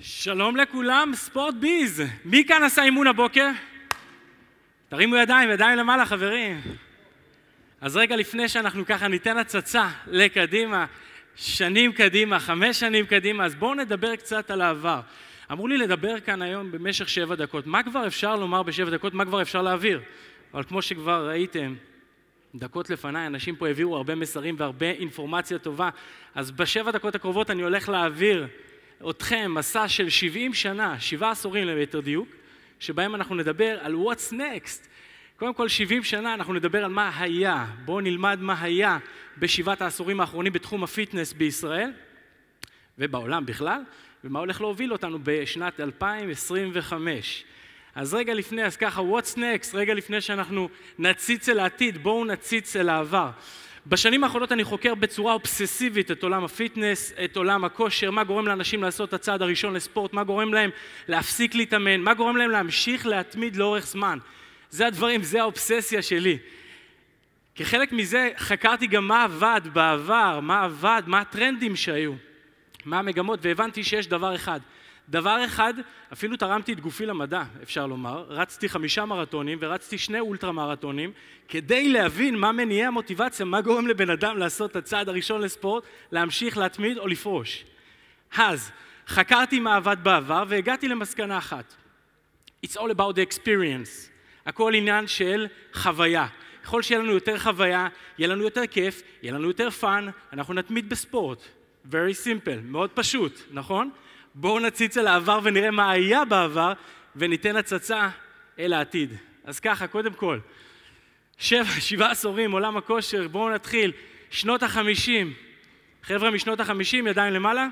שלום לכולם, ספורט ביז. מי כאן עשה אימון הבוקר? תרימו ידיים, ידיים למעלה, חברים. אז רגע לפני שאנחנו ככה ניתן הצצה לקדימה, שנים קדימה, חמש שנים קדימה, אז בואו נדבר קצת על העבר. אמרו לי לדבר כאן היום במשך שבע דקות. מה כבר אפשר לומר בשבע דקות? מה כבר אפשר להעביר? אבל כמו שכבר ראיתם, דקות לפניי, אנשים פה העבירו הרבה מסרים והרבה אינפורמציה טובה, אז בשבע דקות הקרובות אני הולך להעביר אתכם מסע של 70 שנה, שבעה עשורים ליתר דיוק, שבהם אנחנו נדבר על What's Next. קודם כל, 70 שנה אנחנו נדבר על מה היה. בואו נלמד מה היה בשבעת העשורים האחרונים בתחום הפיטנס בישראל ובעולם בכלל, ומה הולך להוביל אותנו בשנת 2025. אז רגע לפני, אז ככה, What's Next? רגע לפני שאנחנו נציץ אל העתיד, בואו נציץ אל העבר. בשנים האחרונות אני חוקר בצורה אובססיבית את עולם הפיטנס, את עולם הכושר, מה גורם לאנשים לעשות את הצעד הראשון לספורט, מה גורם להם להפסיק להתאמן, מה גורם להם להמשיך להתמיד לאורך זמן. זה הדברים, זה האובססיה שלי. כחלק מזה חקרתי גם מה עבד בעבר, מה עבד, מה הטרנדים שהיו, מה המגמות, והבנתי שיש דבר אחד, דבר אחד, אפילו תרמתי את גופי למדע, אפשר לומר. רצתי חמישה מרתונים ורצתי שני אולטרה מרתונים, כדי להבין מה מניעי המוטיבציה, מה גורם לבן אדם לעשות את הצעד הראשון לספורט, להמשיך להתמיד או לפרוש. אז, חקרתי מה עבד בעבר והגעתי למסקנה אחת. It's all about the experience. הכל עניין של חוויה. ככל שיהיה לנו יותר חוויה, יהיה לנו יותר כיף, יהיה לנו יותר פאן, אנחנו נתמיד בספורט. Very simple, מאוד פשוט, נכון? בואו נציץ על העבר ונראה מה היה בעבר, וניתן הצצה אל העתיד. אז ככה, קודם כל, שבע, שבעה עשורים, עולם הכושר, בואו נתחיל. שנות החמישים, חבר'ה משנות החמישים, ידיים למעלה.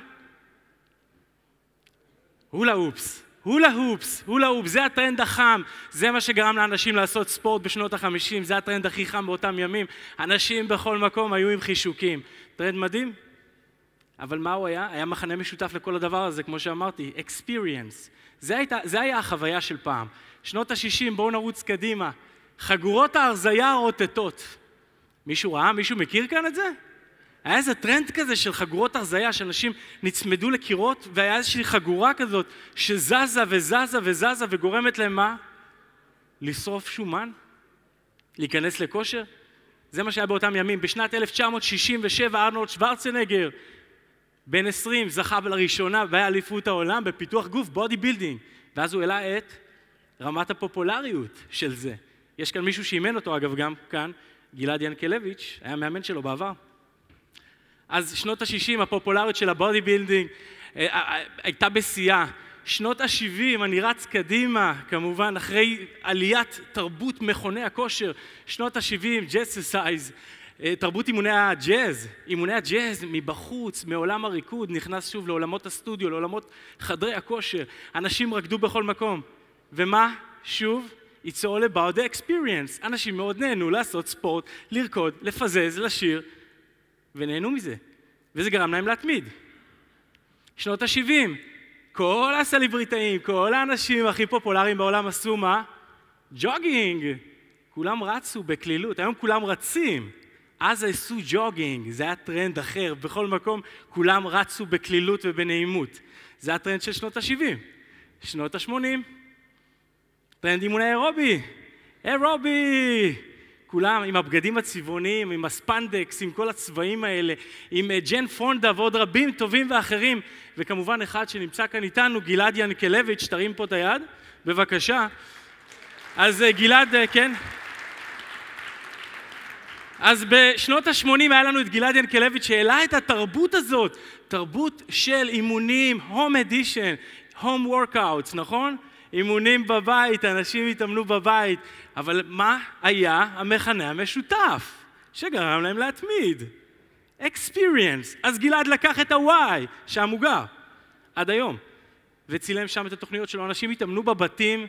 הולה אופס, הולה אופס, הולה אופס, זה הטרנד החם, זה מה שגרם לאנשים לעשות ספורט בשנות החמישים, זה הטרנד הכי חם באותם ימים. אנשים בכל מקום היו עם חישוקים. טרנד מדהים? אבל מה הוא היה? היה מחנה משותף לכל הדבר הזה, כמו שאמרתי, experience. זה, הייתה, זה היה החוויה של פעם. שנות ה-60, בואו נרוץ קדימה. חגורות ההרזייה הרוטטות. מישהו ראה? מישהו מכיר כאן את זה? היה איזה טרנד כזה של חגורות הרזייה, שאנשים נצמדו לקירות, והיה איזושהי חגורה כזאת שזזה וזזה וזזה וגורמת להם מה? לשרוף שומן? להיכנס לכושר? זה מה שהיה באותם ימים. בשנת 1967 ארנולד שוורצנגר בן 20 זכה לראשונה באליפות העולם בפיתוח גוף, בודי בילדינג. ואז הוא העלה את רמת הפופולריות של זה. יש כאן מישהו שאימן אותו, אגב, גם כאן, גלעד ינקלביץ', היה מאמן שלו בעבר. אז שנות ה-60, הפופולריות של הבודי בילדינג אה, אה, אה, הייתה בשיאה. שנות ה-70, אני רץ קדימה, כמובן, אחרי עליית תרבות מכוני הכושר. שנות ה-70, ג'ססייז, אה, תרבות אימוני הג'אז, אימוני הג'אז מבחוץ, מעולם הריקוד, נכנס שוב לעולמות הסטודיו, לעולמות חדרי הכושר, אנשים רקדו בכל מקום. ומה? שוב, it's all about the experience. אנשים מאוד נהנו לעשות ספורט, לרקוד, לפזז, לשיר, ונהנו מזה. וזה גרם להם להתמיד. שנות ה-70, כל הסלבריטאים, כל האנשים הכי פופולריים בעולם עשו מה? ג'וגינג. כולם רצו בקלילות, היום כולם רצים. אז עשו ג'וגינג, זה היה טרנד אחר, בכל מקום כולם רצו בקלילות ובנעימות. זה הטרנד של שנות ה-70, שנות ה-80, טרנד אימון אירובי, אירובי! כולם עם הבגדים הצבעוניים, עם הספנדקס, עם כל הצבעים האלה, עם אה, ג'ן פונדה ועוד רבים טובים ואחרים, וכמובן אחד שנמצא כאן איתנו, גלעד ינקלביץ', תרים פה את היד, בבקשה. אז אה, גלעד, אה, כן? אז בשנות ה-80 היה לנו את גלעד ינקלביץ' שהעלה את התרבות הזאת, תרבות של אימונים, home edition, home workouts, נכון? אימונים בבית, אנשים התאמנו בבית, אבל מה היה המכנה המשותף שגרם להם להתמיד? experience. אז גלעד לקח את ה-Y, שם הוא גר, עד היום, וצילם שם את התוכניות שלו. אנשים התאמנו בבתים,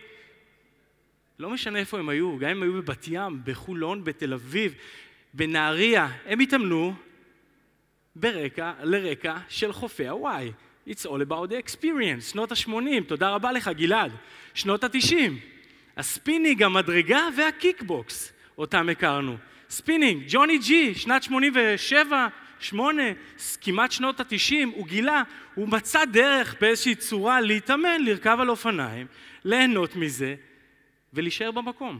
לא משנה איפה הם היו, גם אם היו בבת ים, בחולון, בתל אביב, בנהריה, הם התאמנו ברקע, לרקע של חופי הוואי. It's all about the experience, שנות ה-80, תודה רבה לך גלעד. שנות ה-90, הספינינג, המדרגה והקיקבוקס, אותם הכרנו. ספינינג, ג'וני ג'י, שנת 87, 8, כמעט שנות ה-90, הוא גילה, הוא מצא דרך באיזושהי צורה להתאמן, לרכב על אופניים, ליהנות מזה ולהישאר במקום.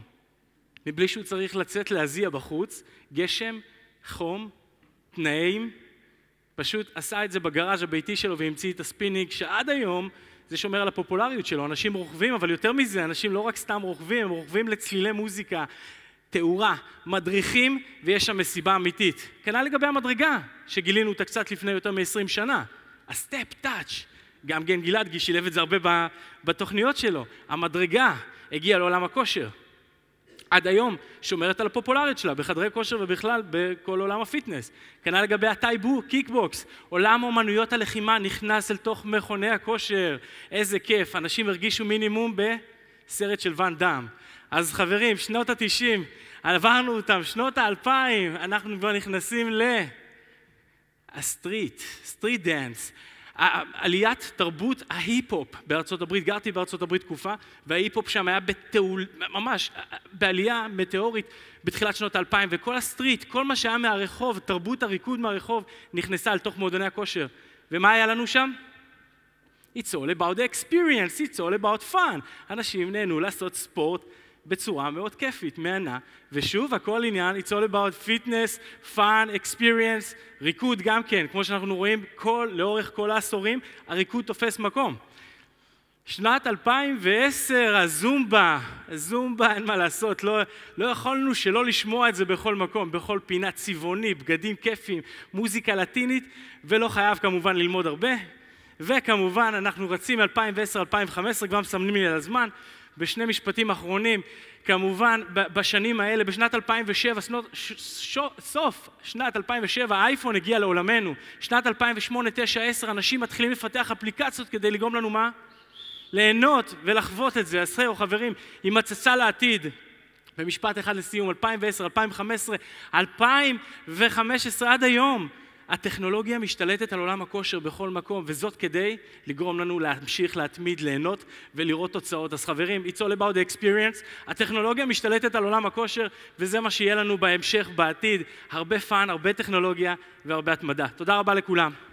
מבלי שהוא צריך לצאת להזיע בחוץ, גשם, חום, תנאים, פשוט עשה את זה בגראז' הביתי שלו והמציא את הספיניג, שעד היום זה שומר על הפופולריות שלו. אנשים רוכבים, אבל יותר מזה, אנשים לא רק סתם רוכבים, הם רוכבים לצלילי מוזיקה, תאורה, מדריכים, ויש שם מסיבה אמיתית. כנ"ל לגבי המדרגה, שגילינו אותה קצת לפני יותר מ-20 שנה. הסטפ טאץ', גם גן גלעד שילב את זה הרבה בתוכניות שלו. המדרגה הגיעה לעולם הכושר. עד היום שומרת על הפופולריות שלה בחדרי כושר ובכלל בכל עולם הפיטנס. כנ"ל לגבי הטייבו, קיקבוקס, עולם אומנויות הלחימה נכנס אל תוך מכוני הכושר, איזה כיף, אנשים הרגישו מינימום בסרט של ואן דאם. אז חברים, שנות התשעים, עברנו אותם, שנות האלפיים, אנחנו כבר נכנסים ל... הסטריט, סטריט דאנס. עליית תרבות ההיפ-הופ בארצות הברית, גרתי בארצות הברית תקופה, וההיפ-הופ שם היה בתאול, ממש בעלייה מטאורית בתחילת שנות האלפיים, וכל הסטריט, כל מה שהיה מהרחוב, תרבות הריקוד מהרחוב, נכנסה לתוך מועדוני הכושר. ומה היה לנו שם? It's all about the experience, it's all about fun. אנשים נהנו לעשות ספורט בצורה מאוד כיפית, מהנה, ושוב, הכל עניין, it's all about fitness, fun, experience, ריקוד גם כן, כמו שאנחנו רואים כל, לאורך כל העשורים, הריקוד תופס מקום. שנת 2010, הזומבה, הזומבה, אין מה לעשות, לא, לא יכולנו שלא לשמוע את זה בכל מקום, בכל פינה צבעוני, בגדים כיפיים, מוזיקה לטינית, ולא חייב כמובן ללמוד הרבה. וכמובן, אנחנו רצים מ 2010-2015, כבר מסמנים לי על הזמן, בשני משפטים אחרונים, כמובן בשנים האלה, בשנת 2007, סוף שנת 2007 האייפון הגיע לעולמנו. שנת 2008, 9, 10, אנשים מתחילים לפתח אפליקציות כדי לגרום לנו מה? ליהנות ולחוות את זה. אז זהו חברים, עם הצצה לעתיד. במשפט אחד לסיום, 2010, 2015, 2015 עד היום. הטכנולוגיה משתלטת על עולם הכושר בכל מקום, וזאת כדי לגרום לנו להמשיך, להתמיד, ליהנות ולראות תוצאות. אז חברים, it's all about the experience. הטכנולוגיה משתלטת על עולם הכושר, וזה מה שיהיה לנו בהמשך, בעתיד. הרבה פאן, הרבה טכנולוגיה והרבה התמדה. תודה רבה לכולם.